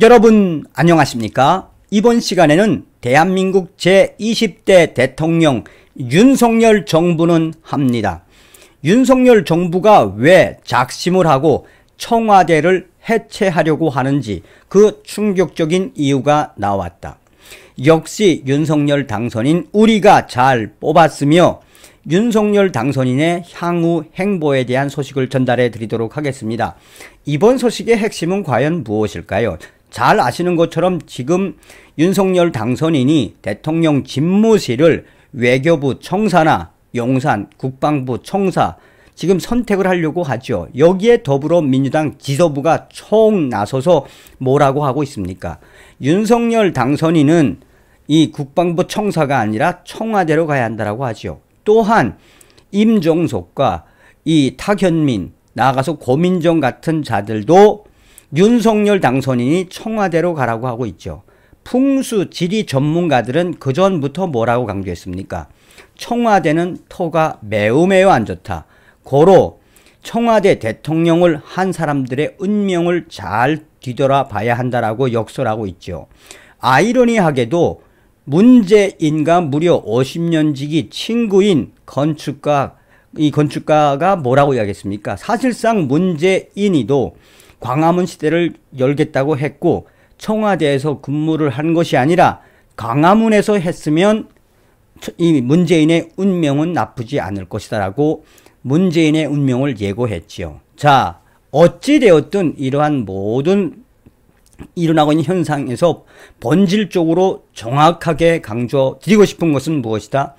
여러분 안녕하십니까? 이번 시간에는 대한민국 제20대 대통령 윤석열 정부는 합니다. 윤석열 정부가 왜 작심을 하고 청와대를 해체하려고 하는지 그 충격적인 이유가 나왔다. 역시 윤석열 당선인 우리가 잘 뽑았으며 윤석열 당선인의 향후 행보에 대한 소식을 전달해 드리도록 하겠습니다. 이번 소식의 핵심은 과연 무엇일까요? 잘 아시는 것처럼 지금 윤석열 당선인이 대통령 집무실을 외교부 청사나 용산 국방부 청사 지금 선택을 하려고 하죠. 여기에 더불어민주당 지도부가 총 나서서 뭐라고 하고 있습니까? 윤석열 당선인은 이 국방부 청사가 아니라 청와대로 가야 한다라고 하죠. 또한 임종석과 이 타현민 나가서 고민정 같은 자들도 윤석열 당선인이 청와대로 가라고 하고 있죠. 풍수 지리 전문가들은 그 전부터 뭐라고 강조했습니까? 청와대는 터가 매우 매우 안 좋다. 고로 청와대 대통령을 한 사람들의 운명을 잘 뒤돌아 봐야 한다라고 역설하고 있죠. 아이러니하게도 문재인과 무려 50년 지기 친구인 건축가 이 건축가가 뭐라고 이야기했습니까? 사실상 문재인이도 광화문 시대를 열겠다고 했고 청와대에서 근무를 한 것이 아니라 광화문에서 했으면 이 문재인의 운명은 나쁘지 않을 것이다라고 문재인의 운명을 예고했지요. 자, 어찌되었든 이러한 모든 일어나고 있는 현상에서 본질적으로 정확하게 강조 드리고 싶은 것은 무엇이다?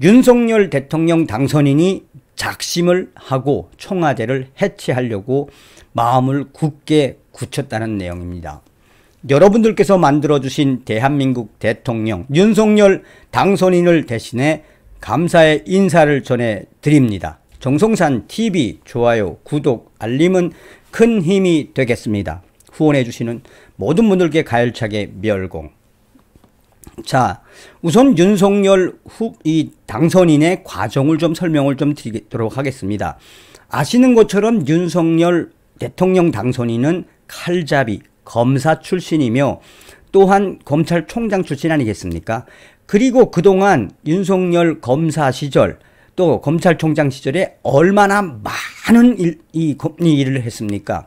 윤석열 대통령 당선인이 작심을 하고 청와대를 해체하려고 마음을 굳게 굳혔다는 내용입니다. 여러분들께서 만들어주신 대한민국 대통령 윤석열 당선인을 대신해 감사의 인사를 전해드립니다. 정성산 TV 좋아요, 구독, 알림은 큰 힘이 되겠습니다. 후원해주시는 모든 분들께 가열차게 멸공. 자, 우선 윤석열 후, 이 당선인의 과정을 좀 설명을 좀 드리도록 하겠습니다. 아시는 것처럼 윤석열 대통령 당선인은 칼잡이, 검사 출신이며 또한 검찰총장 출신 아니겠습니까? 그리고 그동안 윤석열 검사 시절 또 검찰총장 시절에 얼마나 많은 일, 이, 이 일을 했습니까?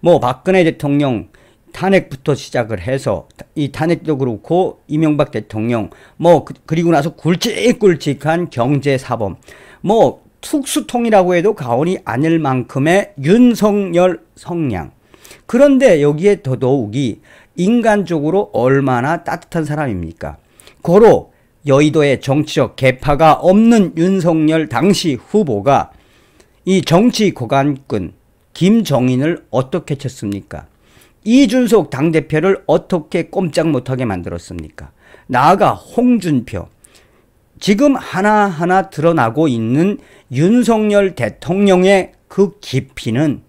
뭐 박근혜 대통령 탄핵부터 시작을 해서 이 탄핵도 그렇고 이명박 대통령 뭐 그, 그리고 나서 굵직굵직한 경제 사범 뭐특수통이라고 해도 가언이 아닐 만큼의 윤석열 성량 그런데 여기에 더더욱이 인간적으로 얼마나 따뜻한 사람입니까? 고로 여의도에 정치적 개파가 없는 윤석열 당시 후보가 이 정치 고관꾼 김정인을 어떻게 쳤습니까? 이준석 당대표를 어떻게 꼼짝 못하게 만들었습니까? 나아가 홍준표. 지금 하나하나 드러나고 있는 윤석열 대통령의 그 깊이는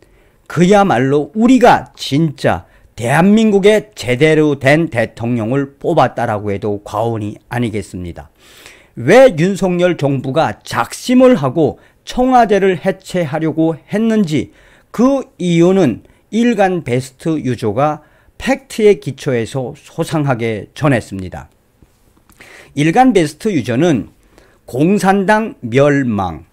그야말로 우리가 진짜 대한민국의 제대로 된 대통령을 뽑았다라고 해도 과언이 아니겠습니다. 왜 윤석열 정부가 작심을 하고 청와대를 해체하려고 했는지 그 이유는 일간 베스트 유조가 팩트의기초에서 소상하게 전했습니다. 일간 베스트 유저는 공산당 멸망,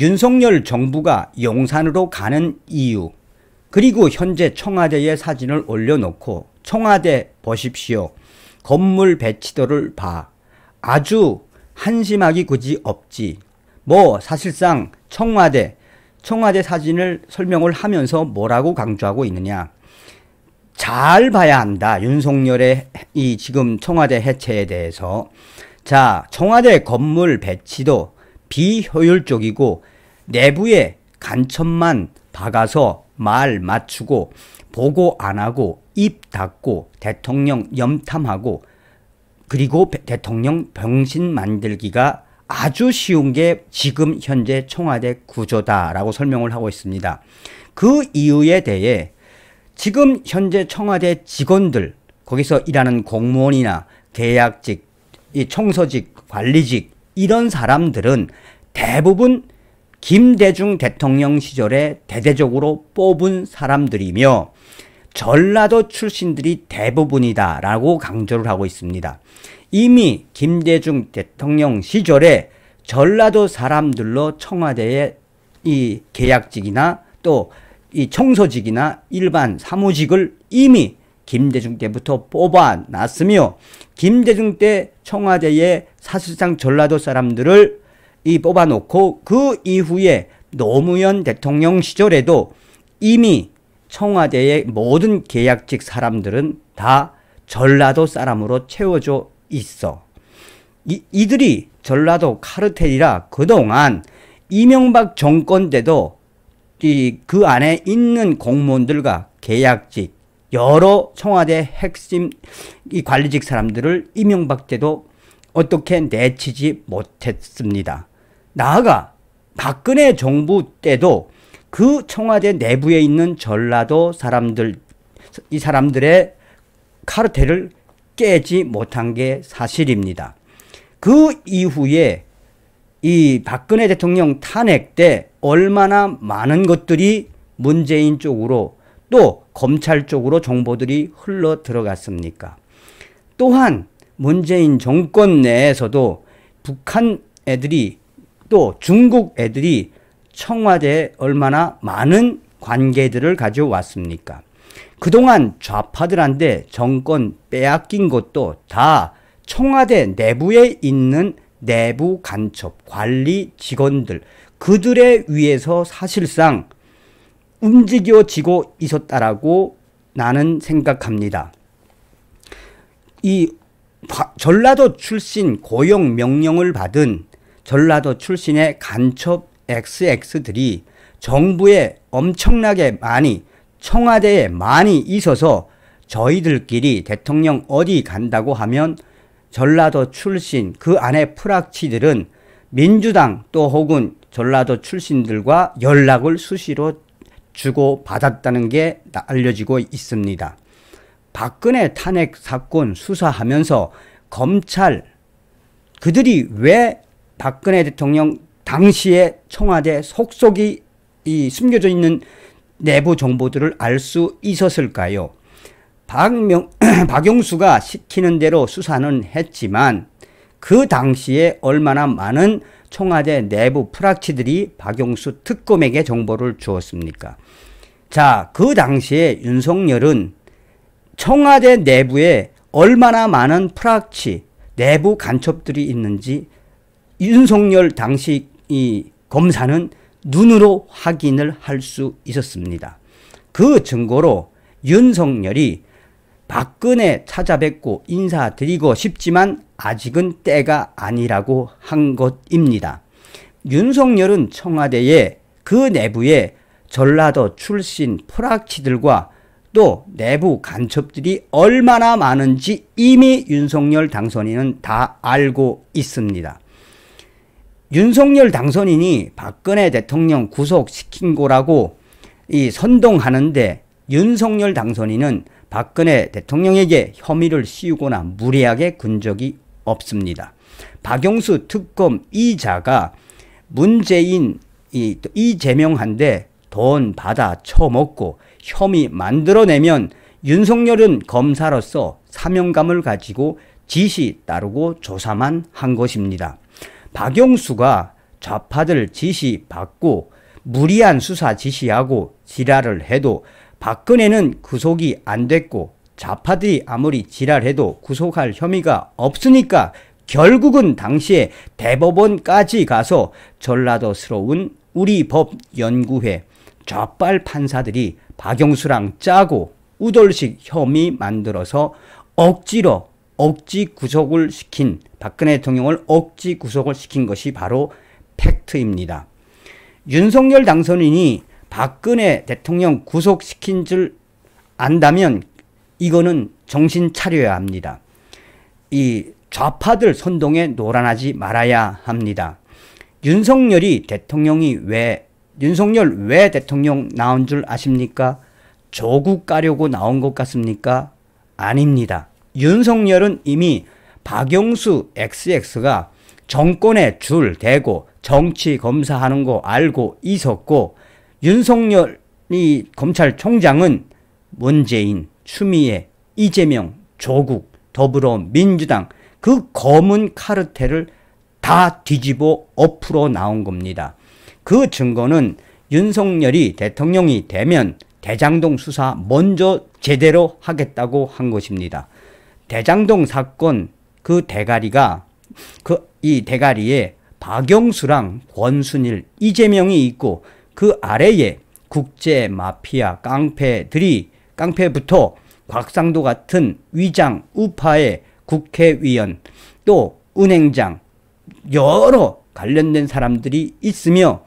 윤석열 정부가 용산으로 가는 이유, 그리고 현재 청와대의 사진을 올려놓고 청와대 보십시오. 건물 배치도를 봐. 아주 한심하기 굳이 없지. 뭐 사실상 청와대 청와대 사진을 설명을 하면서 뭐라고 강조하고 있느냐. 잘 봐야 한다. 윤석열의 이 지금 청와대 해체에 대해서. 자, 청와대 건물 배치도 비효율적이고 내부에 간첩만 박아서 말 맞추고 보고 안 하고 입 닫고 대통령 염탐하고 그리고 대통령 병신 만들기가 아주 쉬운 게 지금 현재 청와대 구조다라고 설명을 하고 있습니다. 그 이유에 대해 지금 현재 청와대 직원들, 거기서 일하는 공무원이나 계약직, 이 청서직, 관리직, 이런 사람들은 대부분 김대중 대통령 시절에 대대적으로 뽑은 사람들이며 전라도 출신들이 대부분이다라고 강조를 하고 있습니다. 이미 김대중 대통령 시절에 전라도 사람들로 청와대에 이 계약직이나 또 이 청소직이나 일반 사무직을 이미 김대중 때부터 뽑아놨으며 김대중 때 청와대에 사실상 전라도 사람들을 이 뽑아놓고 그 이후에 노무현 대통령 시절에도 이미 청와대의 모든 계약직 사람들은 다 전라도 사람으로 채워져 있어. 이, 이들이 전라도 카르텔이라 그동안 이명박 정권 때도 이, 그 안에 있는 공무원들과 계약직, 여러 청와대 핵심 이 관리직 사람들을 이명박 때도 어떻게 내치지 못했습니다. 나아가 박근혜 정부 때도 그 청와대 내부에 있는 전라도 사람들, 이 사람들의 카르텔을 깨지 못한 게 사실입니다. 그 이후에 이 박근혜 대통령 탄핵 때 얼마나 많은 것들이 문재인 쪽으로 또 검찰 쪽으로 정보들이 흘러 들어갔습니까? 또한 문재인 정권 내에서도 북한 애들이 또 중국 애들이 청와대에 얼마나 많은 관계들을 가져왔습니까? 그동안 좌파들한테 정권 빼앗긴 것도 다 청와대 내부에 있는 내부 간첩, 관리 직원들, 그들에 위해서 사실상 움직여지고 있었다라고 나는 생각합니다. 이 전라도 출신 고용 명령을 받은 전라도 출신의 간첩 XX들이 정부에 엄청나게 많이 청와대에 많이 있어서 저희들끼리 대통령 어디 간다고 하면 전라도 출신 그 안에 프락치들은 민주당 또 혹은 전라도 출신들과 연락을 수시로 주고 받았다는 게 알려지고 있습니다. 박근혜 탄핵 사건 수사하면서 검찰 그들이 왜 박근혜 대통령 당시에 청와대 속속이 이 숨겨져 있는 내부 정보들을 알 수 있었을까요? 박명, 박용수가 시키는 대로 수사는 했지만 그 당시에 얼마나 많은 청와대 내부 프락치들이 박용수 특검에게 정보를 주었습니까? 자, 그 당시에 윤석열은 청와대 내부에 얼마나 많은 프락치, 내부 간첩들이 있는지 윤석열 당시 이 검사는 눈으로 확인을 할 수 있었습니다. 그 증거로 윤석열이 박근혜 찾아뵙고 인사드리고 싶지만 아직은 때가 아니라고 한 것입니다. 윤석열은 청와대에 그 내부에 전라도 출신 프락치들과 또 내부 간첩들이 얼마나 많은지 이미 윤석열 당선인은 다 알고 있습니다. 윤석열 당선인이 박근혜 대통령 구속시킨 거라고 이 선동하는데 윤석열 당선인은 박근혜 대통령에게 혐의를 씌우거나 무리하게 군 적이 없습니다. 박영수 특검 이자가 문재인 이, 이재명한테 돈 받아 처먹고 혐의 만들어내면 윤석열은 검사로서 사명감을 가지고 지시 따르고 조사만 한 것입니다. 박영수가 좌파들 지시받고 무리한 수사 지시하고 지랄을 해도 박근혜는 구속이 안 됐고 좌파들이 아무리 지랄해도 구속할 혐의가 없으니까 결국은 당시에 대법원까지 가서 전라도스러운 우리 법 연구회 좌빨 판사들이 박영수랑 짜고 우돌식 혐의 만들어서 억지로 억지 구속을 시킨 박근혜 대통령을 억지 구속을 시킨 것이 바로 팩트입니다. 윤석열 당선인이 박근혜 대통령 구속시킨 줄 안다면 이거는 정신 차려야 합니다. 이 좌파들 선동에 노란하지 말아야 합니다. 윤석열이 대통령이 왜 윤석열 왜 대통령 나온 줄 아십니까? 조국 가려고 나온 것 같습니까? 아닙니다. 윤석열은 이미 박영수 XX가 정권의줄 대고 정치 검사하는 거 알고 있었고 윤석열이 검찰총장은 문재인, 추미애, 이재명, 조국, 더불어민주당 그 검은 카르텔을 다 뒤집어 엎으로 나온 겁니다. 그 증거는 윤석열이 대통령이 되면 대장동 수사 먼저 제대로 하겠다고 한 것입니다. 대장동 사건 그 대가리가 그이 대가리에 박영수랑 권순일, 이재명이 있고 그 아래에 국제 마피아 깡패들이 깡패부터 곽상도 같은 위장 우파의 국회의원 또 은행장 여러 관련된 사람들이 있으며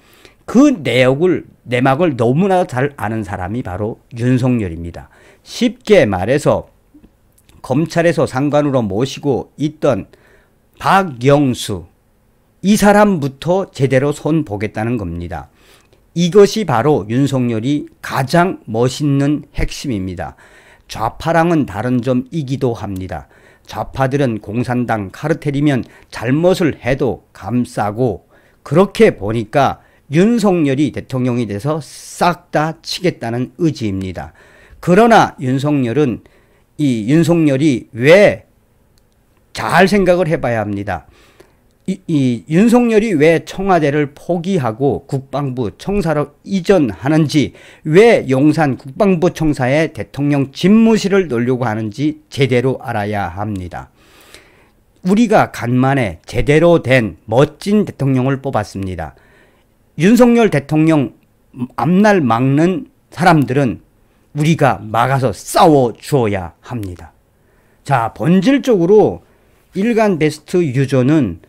그 내역을 내막을 너무나 잘 아는 사람이 바로 윤석열입니다. 쉽게 말해서 검찰에서 상관으로 모시고 있던 박영수 이 사람부터 제대로 손 보겠다는 겁니다. 이것이 바로 윤석열이 가장 멋있는 핵심입니다. 좌파랑은 다른 점이기도 합니다. 좌파들은 공산당 카르텔이면 잘못을 해도 감싸고 그렇게 보니까 윤석열이 대통령이 돼서 싹 다 치겠다는 의지입니다. 그러나 윤석열은 이 윤석열이 왜 잘 생각을 해봐야 합니다. 이, 이, 윤석열이 왜 청와대를 포기하고 국방부 청사로 이전하는지, 왜 용산 국방부 청사에 대통령 집무실을 놓으려고 하는지 제대로 알아야 합니다. 우리가 간만에 제대로 된 멋진 대통령을 뽑았습니다. 윤석열 대통령 앞날 막는 사람들은 우리가 막아서 싸워줘야 합니다. 자, 본질적으로 일간 베스트 유저는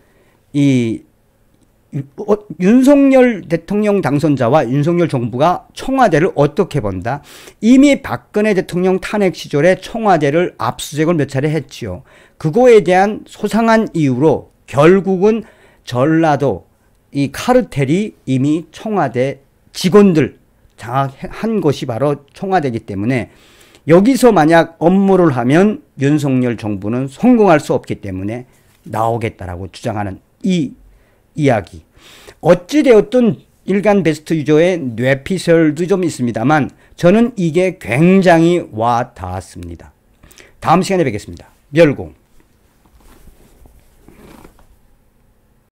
이 어, 윤석열 대통령 당선자와 윤석열 정부가 청와대를 어떻게 본다? 이미 박근혜 대통령 탄핵 시절에 청와대를 압수색을몇 차례 했지요. 그거에 대한 소상한 이유로 결국은 전라도 이 카르텔이 이미 청와대 직원들 장악한 곳이 바로 청와대이기 때문에 여기서 만약 업무를 하면 윤석열 정부는 성공할 수 없기 때문에 나오겠다라고 주장하는 이 이야기. 어찌되었든 일간 베스트 유저의 뇌피셜도 좀 있습니다만 저는 이게 굉장히 와 닿았습니다. 다음 시간에 뵙겠습니다. 멸공.